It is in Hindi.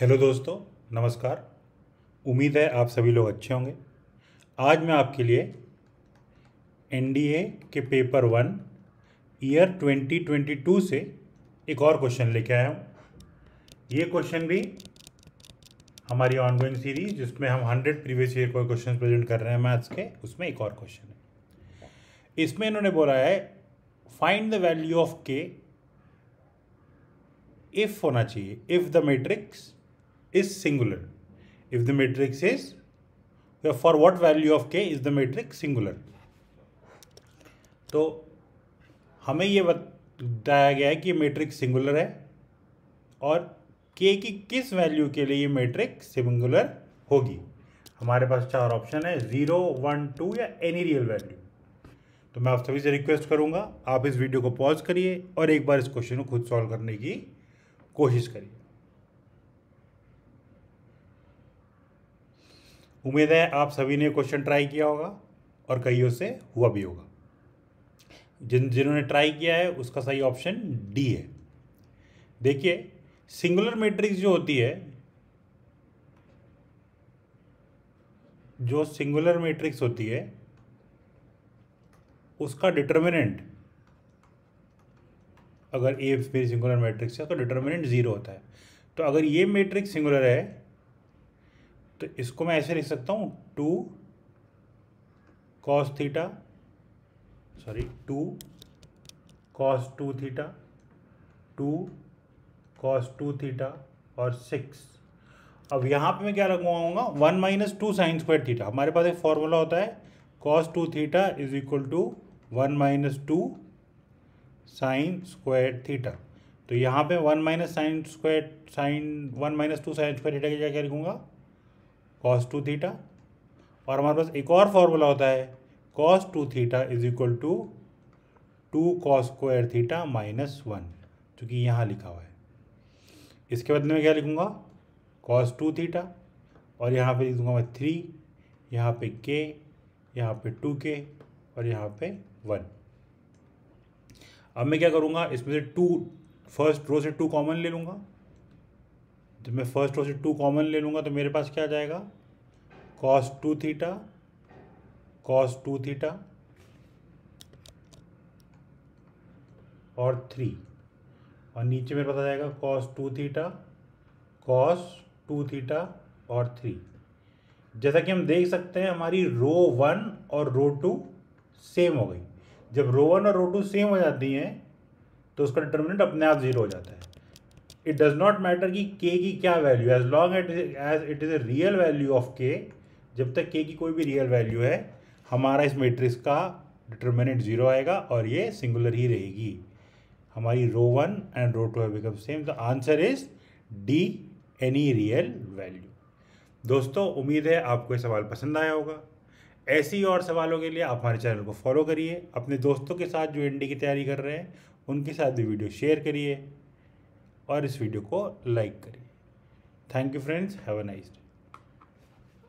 हेलो दोस्तों नमस्कार उम्मीद है आप सभी लोग अच्छे होंगे आज मैं आपके लिए एनडीए के पेपर वन ईयर 2022 से एक और क्वेश्चन लेके आया हूँ ये क्वेश्चन भी हमारी ऑनगोइंग सीरीज जिसमें हम 100 प्रीवियस ईयर को क्वेश्चन प्रेजेंट कर रहे हैं मैथ्स के उसमें एक और क्वेश्चन है इसमें इन्होंने बोला है find the value of k if होना चाहिए if the matrix is singular if the matrix is for what value of k is the matrix singular तो हमें ये बताया गया है कि मैट्रिक्स सिंगुलर है और k की किस वैल्यू के लिए ये मैट्रिक्स सिंगुलर होगी हमारे पास चार ऑप्शन है ज़ीरो वन टू या एनी रियल वैल्यू तो मैं आप सभी से रिक्वेस्ट करूँगा आप इस वीडियो को पॉज करिए और एक बार इस क्वेश्चन को खुद सॉल्व करने की कोशिश करिए उम्मीद है आप सभी ने क्वेश्चन ट्राई किया होगा और कईयों से हुआ भी होगा जिन जिन्होंने ट्राई किया है उसका सही ऑप्शन डी है देखिए सिंगुलर मैट्रिक्स जो होती है जो सिंगुलर मैट्रिक्स होती है उसका डिटर्मिनेंट अगर ए मेरी सिंगुलर मैट्रिक्स है तो डिटर्मिनेंट ज़ीरो होता है तो अगर ये मैट्रिक्स सिंगुलर है तो इसको मैं ऐसे लिख सकता हूँ two cos theta sorry two cos two theta two cos two theta और सिक्स अब यहाँ पे मैं क्या लगवाऊँगा one minus two sine square theta हमारे पास एक फॉर्मूला होता है cos two theta is equal to one minus two sine square theta तो यहाँ पे one minus sine square sine one minus two sine square theta की क्या क्या लिखूँगा कॉस टू थीटा और हमारे पास एक और फॉर्मूला होता है cos two theta is equal to two cos square theta minus one चूंकि यहाँ लिखा हुआ है इसके बदले में क्या लिखूँगा कॉस टू थीटा और यहाँ पे लिख दूंगा मैं थ्री यहाँ पे के यहाँ पे टू के और यहाँ पे वन अब मैं क्या करूँगा इसमें से टू फर्स्ट रो से टू कॉमन ले लूँगा तो मैं फर्स्ट रो से टू कॉमन ले लूँगा तो मेरे पास क्या जाएगा cos two theta cos two theta और थ्री और नीचे मेरे पास आ जाएगा cos two theta cos two theta और थ्री जैसा कि हम देख सकते हैं हमारी रो वन और रो टू सेम हो गई जब रो वन और रो टू सेम हो जाती हैं तो उसका डिटर्मिनेंट अपने आप ज़ीरो हो जाता है इट डज नॉट मैटर कि के की क्या value as long as it is a real value of of के जब तक के की कोई भी रियल वैल्यू है हमारा इस मैट्रिक्स का डिटर्मिनेंट जीरो आएगा और ये सिंगुलर ही रहेगी हमारी row one and row two become same the answer is D any real value दोस्तों उम्मीद है आपको ये सवाल पसंद आया होगा ऐसे ही और सवालों के लिए आप हमारे चैनल को फॉलो करिए अपने दोस्तों के साथ जो एनडी की तैयारी कर रहे हैं उनके साथ भी वीडियो शेयर करिए और इस वीडियो को लाइक करिए thank you friends have a nice day